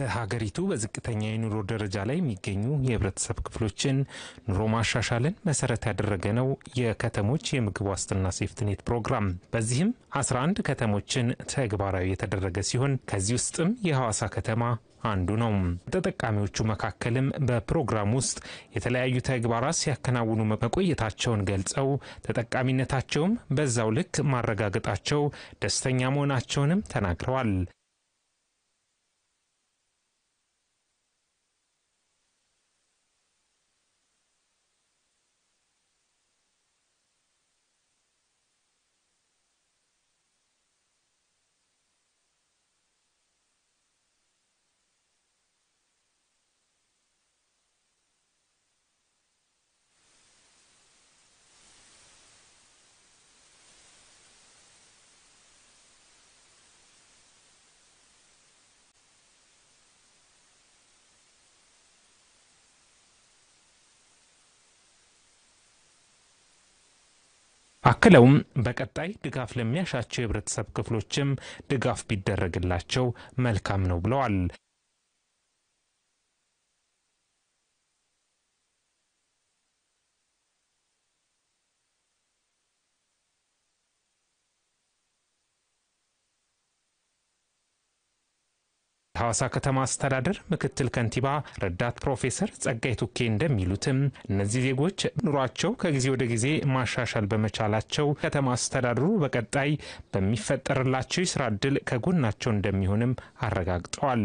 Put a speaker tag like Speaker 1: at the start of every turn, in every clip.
Speaker 1: በሀገሪቱ በዝቅተኛ የኑሮ ደረጃ ላይ የሚገኙ የህብረተሰብ ክፍሎችን ኑሮ ማሻሻልን መሰረት ያደረገ ነው የከተሞች የምግብ ዋስትና ሴፍትኔት ፕሮግራም። በዚህም 11 ከተሞችን ተግባራዊ የተደረገ ሲሆን ከዚህ ውስጥም የሐዋሳ ከተማ አንዱ ነው። ተጠቃሚዎቹ መካከልም በፕሮግራም ውስጥ የተለያዩ ተግባራት ሲያከናውኑ መቆየታቸውን ገልጸው ተጠቃሚነታቸውም በዛው ልክ ማረጋገጣቸው ደስተኛ መሆናቸውንም ተናግረዋል። አክለውም በቀጣይ ድጋፍ ለሚያሻቸው የህብረተሰብ ክፍሎችም ድጋፍ ቢደረግላቸው መልካም ነው ብለዋል። የሐዋሳ ከተማ አስተዳደር ምክትል ከንቲባ ረዳት ፕሮፌሰር ጸጋይ ቱኬ እንደሚሉትም እነዚህ ዜጎች ኑሯቸው ከጊዜ ወደ ጊዜ ማሻሻል በመቻላቸው ከተማ አስተዳደሩ በቀጣይ በሚፈጠርላቸው የስራ እድል ከጎናቸው እንደሚሆንም አረጋግጠዋል።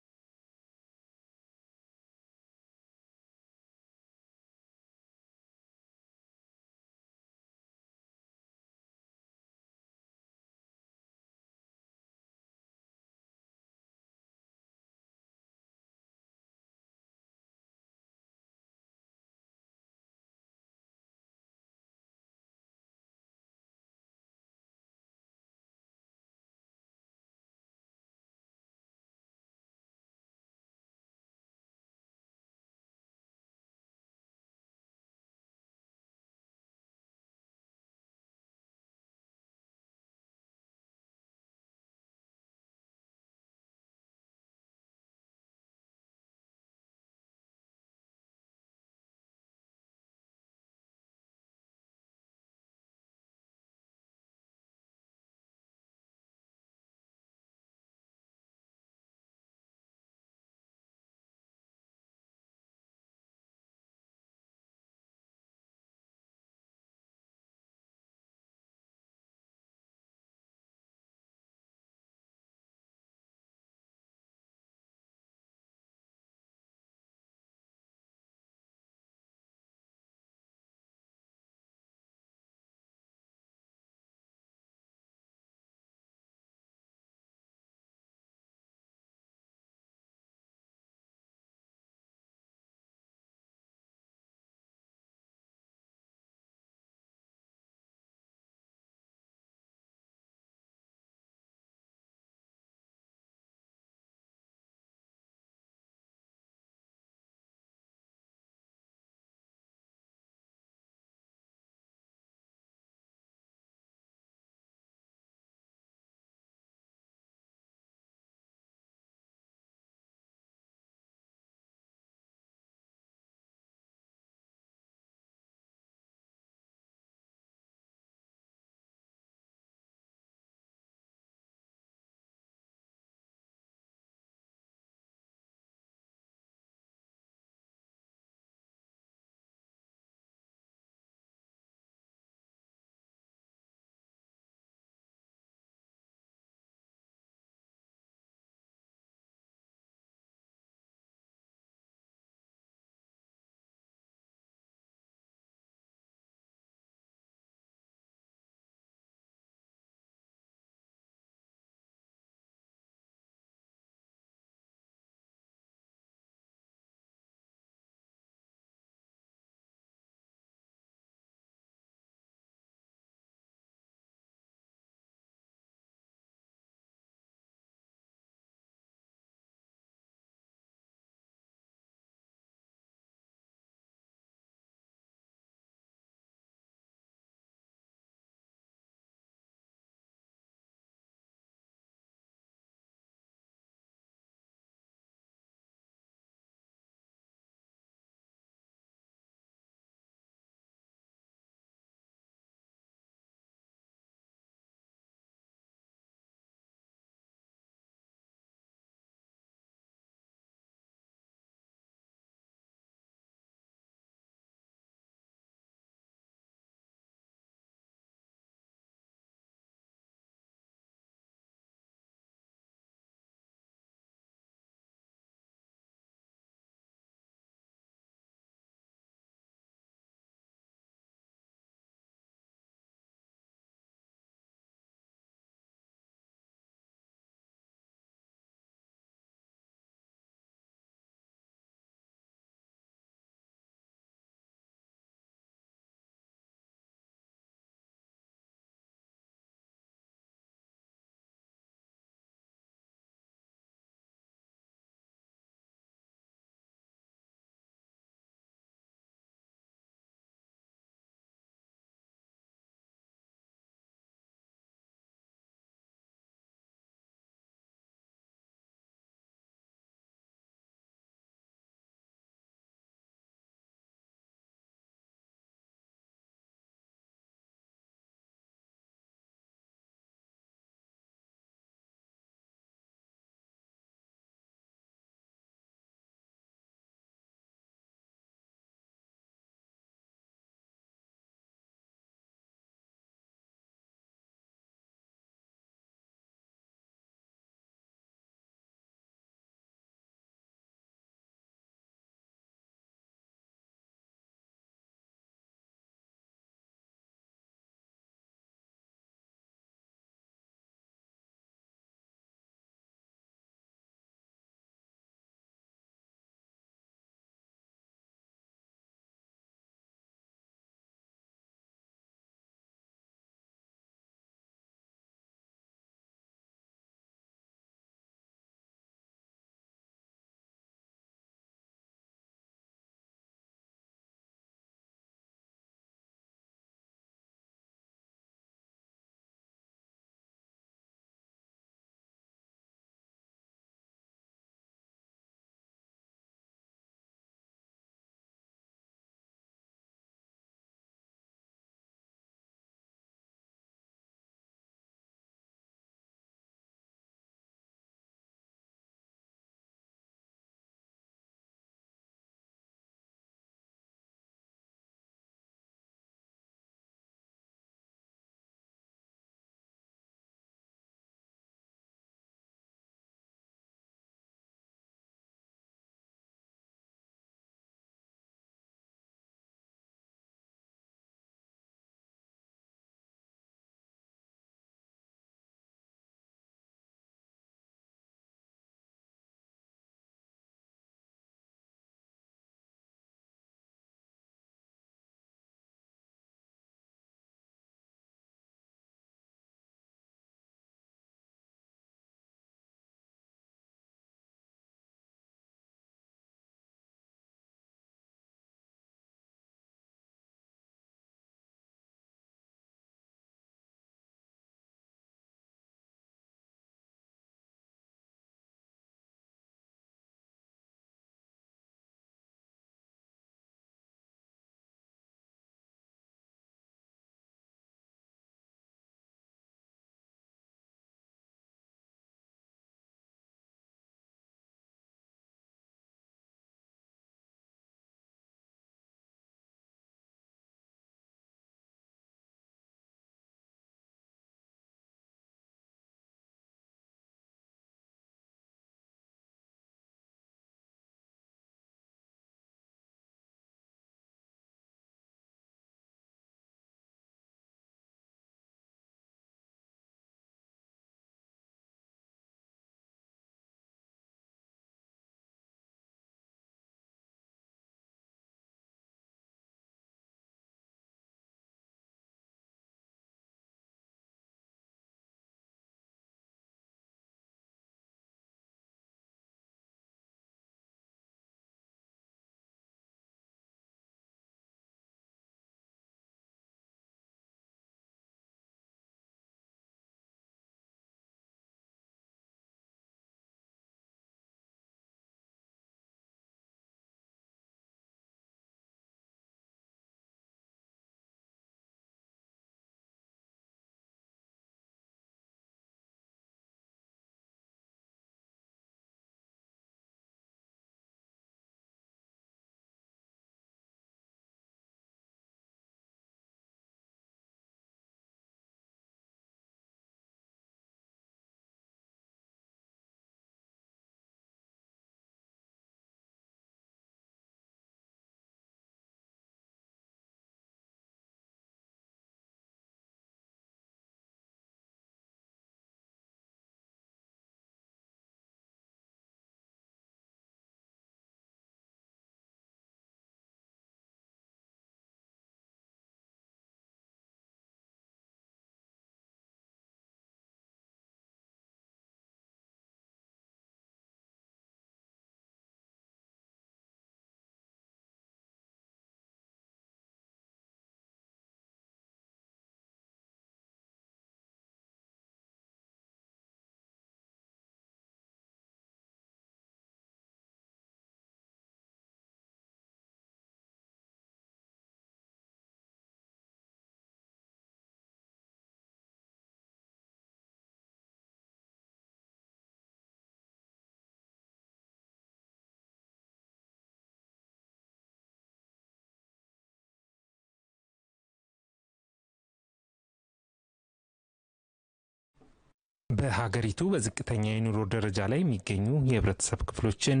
Speaker 2: በሀገሪቱ በዝቅተኛ የኑሮ ደረጃ ላይ የሚገኙ
Speaker 1: የህብረተሰብ ክፍሎችን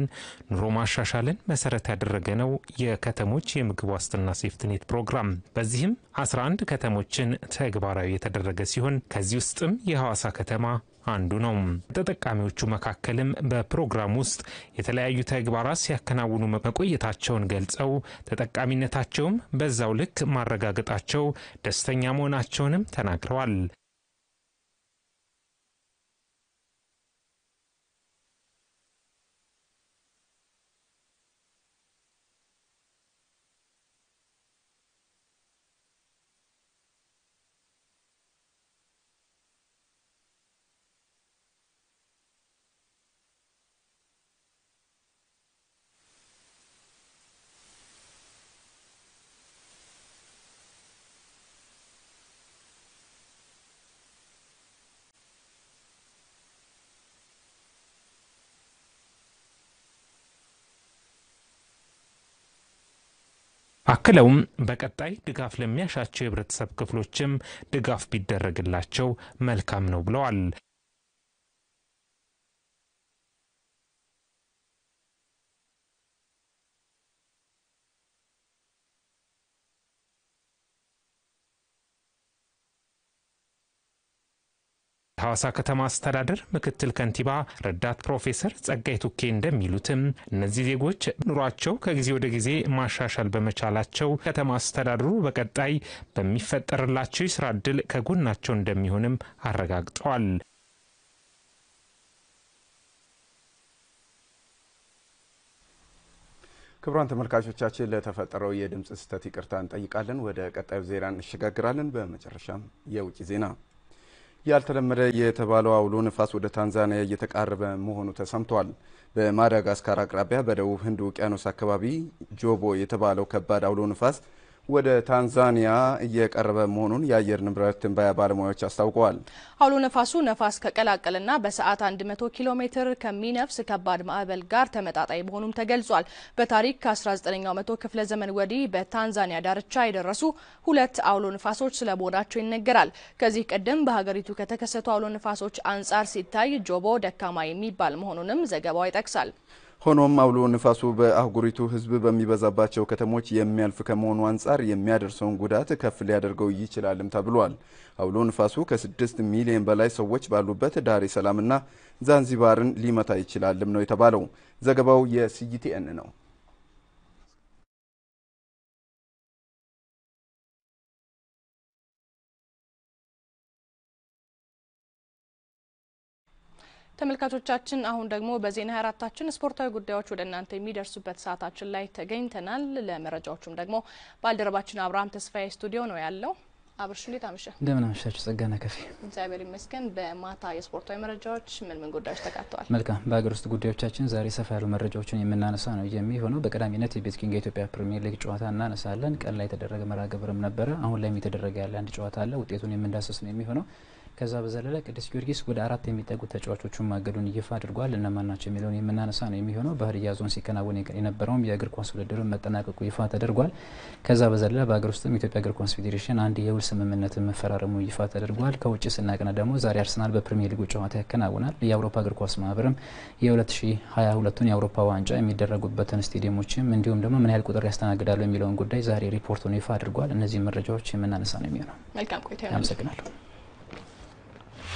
Speaker 1: ኑሮ ማሻሻልን መሰረት ያደረገ ነው የከተሞች የምግብ ዋስትና ሴፍትኔት ፕሮግራም። በዚህም 11 ከተሞችን ተግባራዊ የተደረገ ሲሆን ከዚህ ውስጥም የሐዋሳ ከተማ አንዱ ነው። ተጠቃሚዎቹ መካከልም በፕሮግራም ውስጥ የተለያዩ ተግባራት ሲያከናውኑ መቆየታቸውን ገልጸው ተጠቃሚነታቸውም በዛው ልክ ማረጋገጣቸው ደስተኛ መሆናቸውንም ተናግረዋል። አክለውም በቀጣይ ድጋፍ ለሚያሻቸው የህብረተሰብ ክፍሎችም ድጋፍ ቢደረግላቸው መልካም ነው ብለዋል። የሐዋሳ ከተማ አስተዳደር ምክትል ከንቲባ ረዳት ፕሮፌሰር ጸጋይ ቱኬ እንደሚሉትም እነዚህ ዜጎች ኑሯቸው ከጊዜ ወደ ጊዜ ማሻሻል በመቻላቸው ከተማ አስተዳደሩ በቀጣይ በሚፈጠርላቸው የስራ እድል ከጎናቸው እንደሚሆንም አረጋግጠዋል።
Speaker 3: ክቡራን ተመልካቾቻችን ለተፈጠረው የድምፅ ስህተት ይቅርታ እንጠይቃለን። ወደ ቀጣዩ ዜና እንሸጋግራለን። በመጨረሻም የውጭ ዜና ያልተለመደ የተባለው አውሎ ንፋስ ወደ ታንዛኒያ እየተቃረበ መሆኑ ተሰምቷል። በማዳጋስካር አቅራቢያ በደቡብ ህንድ ውቅያኖስ አካባቢ ጆቦ የተባለው ከባድ አውሎ ንፋስ ወደ ታንዛኒያ እየቀረበ መሆኑን የአየር ንብረት ትንበያ ባለሙያዎች አስታውቀዋል።
Speaker 2: አውሎ ነፋሱ ነፋስ ከቀላቀለና በሰዓት 100 ኪሎ ሜትር ከሚነፍስ ከባድ ማዕበል ጋር ተመጣጣኝ መሆኑም ተገልጿል። በታሪክ ከ19ኛው መቶ ክፍለ ዘመን ወዲህ በታንዛኒያ ዳርቻ የደረሱ ሁለት አውሎ ነፋሶች ስለመሆናቸው ይነገራል። ከዚህ ቀደም በሀገሪቱ ከተከሰቱ አውሎ ነፋሶች አንጻር ሲታይ ጆቦ ደካማ የሚባል መሆኑንም ዘገባው ይጠቅሳል።
Speaker 3: ሆኖም አውሎ ንፋሱ በአህጉሪቱ ህዝብ በሚበዛባቸው ከተሞች የሚያልፍ ከመሆኑ አንጻር የሚያደርሰውን ጉዳት ከፍ ሊያደርገው ይችላልም ተብሏል። አውሎ ንፋሱ ከ6 ሚሊዮን በላይ ሰዎች ባሉበት ዳሬ ሰላምና ዛንዚባርን ሊመታ ይችላልም
Speaker 2: ነው የተባለው። ዘገባው የሲጂቲኤን ነው። ተመልካቾቻችን አሁን ደግሞ በዜና አራታችን ስፖርታዊ ጉዳዮች ወደ እናንተ የሚደርሱበት ሰዓታችን ላይ ተገኝተናል። ለመረጃዎቹም ደግሞ ባልደረባችን አብርሃም ተስፋዬ ስቱዲዮ ነው ያለው። አብርሽ እንዴት አመሸህ?
Speaker 4: እንደምን አመሻችሁ ጸጋና
Speaker 2: ከፌ። እግዚአብሔር ይመስገን። በማታ የስፖርታዊ መረጃዎች ምን ምን ጉዳዮች ተካተዋል?
Speaker 4: መልካም። በሀገር ውስጥ ጉዳዮቻችን ዛሬ ሰፋ ያሉ መረጃዎችን የምናነሳ ነው የሚሆነው። በቀዳሚነት የቤትኪንግ የኢትዮጵያ ፕሪሚየር ሊግ ጨዋታ እናነሳለን። ቀን ላይ የተደረገ መርሃ ግብርም ነበረ። አሁን ላይም የተደረገ ያለ አንድ ጨዋታ አለ። ውጤቱን የምንዳሰስ ነው የሚሆነው ከዛ በዘለለ ቅዱስ ጊዮርጊስ ወደ አራት የሚጠጉ ተጫዋቾቹን ማገዱን ይፋ አድርጓል። እነማን ናቸው የሚለውን የምናነሳ ነው የሚሆነው። በሀዲያ ዞን ሲከናወን የነበረውም የእግር ኳስ ውድድርን መጠናቀቁ ይፋ ተደርጓል። ከዛ በዘለለ በሀገር ውስጥም ኢትዮጵያ እግር ኳስ ፌዴሬሽን አንድ የውል ስምምነት መፈራረሙ ይፋ ተደርጓል። ከውጭ ስናቅና ደግሞ ዛሬ አርሰናል በፕሪሚየር ሊጉ ጨዋታ ያከናውናል። የአውሮፓ እግር ኳስ ማህበርም የ2022ቱን የአውሮፓ ዋንጫ የሚደረጉበትን ስቴዲየሞችም እንዲሁም ደግሞ ምን ያህል ቁጥር ያስተናግዳሉ የሚለውን ጉዳይ ዛሬ ሪፖርቱን ይፋ አድርጓል። እነዚህ መረጃዎች የምናነሳ ነው የሚሆነው። መልካም ቆይታ። አመሰግናለሁ።